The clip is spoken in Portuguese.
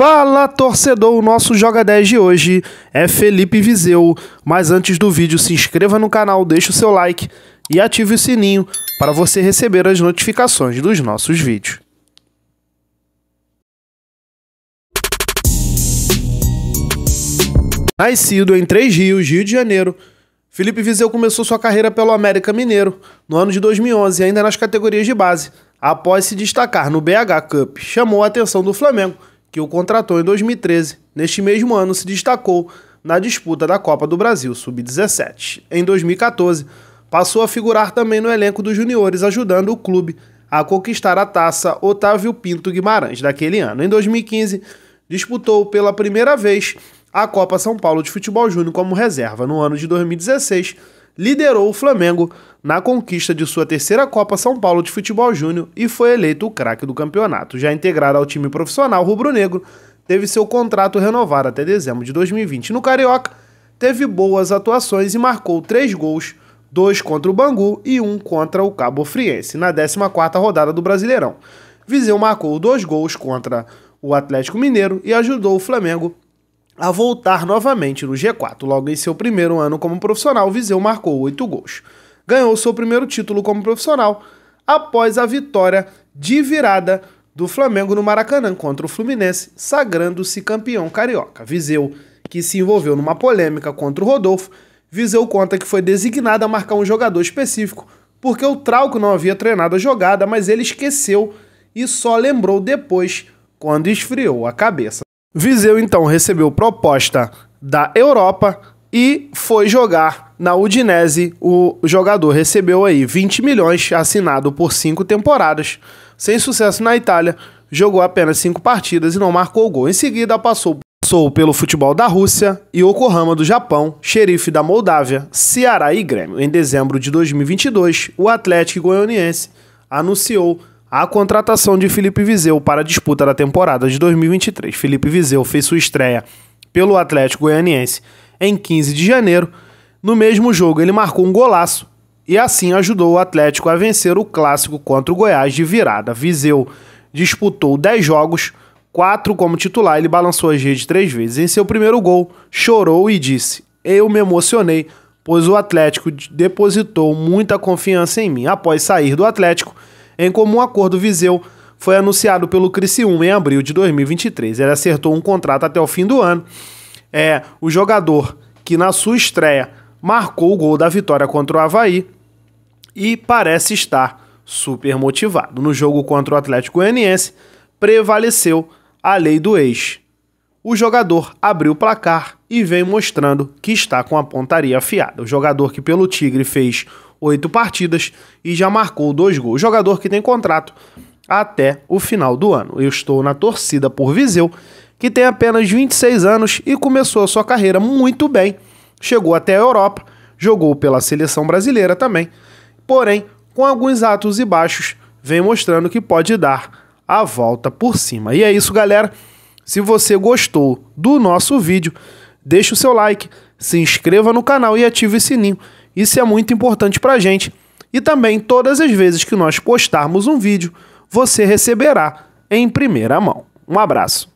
Fala torcedor, o nosso Joga 10 de hoje é Felipe Viseu. Mas antes do vídeo, se inscreva no canal, deixe o seu like e ative o sininho para você receber as notificações dos nossos vídeos. Nascido em Três Rios, Rio de Janeiro, Felipe Viseu começou sua carreira pelo América Mineiro no ano de 2011, ainda nas categorias de base. Após se destacar no BH Cup, chamou a atenção do Flamengo que o contratou em 2013, neste mesmo ano se destacou na disputa da Copa do Brasil Sub-17. Em 2014, passou a figurar também no elenco dos juniores, ajudando o clube a conquistar a taça Otávio Pinto Guimarães daquele ano. Em 2015, disputou pela primeira vez a Copa São Paulo de Futebol Júnior como reserva. No ano de 2016, liderou o Flamengo na conquista de sua terceira Copa São Paulo de Futebol Júnior e foi eleito o craque do campeonato. Já integrado ao time profissional rubro-negro, teve seu contrato renovado até dezembro de 2020. No Carioca, teve boas atuações e marcou três gols, dois contra o Bangu e um contra o Cabo Friense, na 14ª rodada do Brasileirão. Viseu marcou dois gols contra o Atlético Mineiro e ajudou o Flamengo a voltar novamente no G4. Logo em seu primeiro ano como profissional, Viseu marcou oito gols. Ganhou seu primeiro título como profissional após a vitória de virada do Flamengo no Maracanã contra o Fluminense, sagrando-se campeão carioca. Viseu, que se envolveu numa polêmica contra o Rodolfo, Viseu conta que foi designado a marcar um jogador específico porque o Trauco não havia treinado a jogada, mas ele esqueceu e só lembrou depois quando esfriou a cabeça. Viseu então recebeu proposta da Europa e foi jogar na Udinese. O jogador recebeu aí 20 milhões, assinado por cinco temporadas. Sem sucesso na Itália, jogou apenas cinco partidas e não marcou gol. Em seguida, passou, passou pelo futebol da Rússia, Yokohama do Japão, Xerife da Moldávia, Ceará e Grêmio. Em dezembro de 2022, o Atlético Goianiense anunciou a contratação de Felipe Viseu para a disputa da temporada de 2023. Felipe Viseu fez sua estreia pelo Atlético Goianiense em 15 de janeiro. No mesmo jogo, ele marcou um golaço e assim ajudou o Atlético a vencer o clássico contra o Goiás de virada. Viseu disputou 10 jogos, 4 como titular, ele balançou as redes 3 vezes. Em seu primeiro gol, chorou e disse: Eu me emocionei, pois o Atlético depositou muita confiança em mim. Após sair do Atlético, em comum acordo, Viseu foi anunciado pelo Criciúma em abril de 2023. Ele acertou um contrato até o fim do ano. É o jogador que na sua estreia marcou o gol da vitória contra o Havaí e parece estar super motivado. No jogo contra o Atlético Goianiense, prevaleceu a lei do ex o jogador abriu o placar e vem mostrando que está com a pontaria afiada. O jogador que pelo Tigre fez oito partidas e já marcou dois gols. O jogador que tem contrato até o final do ano. Eu estou na torcida por Viseu, que tem apenas 26 anos e começou a sua carreira muito bem. Chegou até a Europa, jogou pela seleção brasileira também. Porém, com alguns atos e baixos, vem mostrando que pode dar a volta por cima. E é isso, galera. Se você gostou do nosso vídeo, deixe o seu like, se inscreva no canal e ative o sininho. Isso é muito importante para a gente. E também, todas as vezes que nós postarmos um vídeo, você receberá em primeira mão. Um abraço.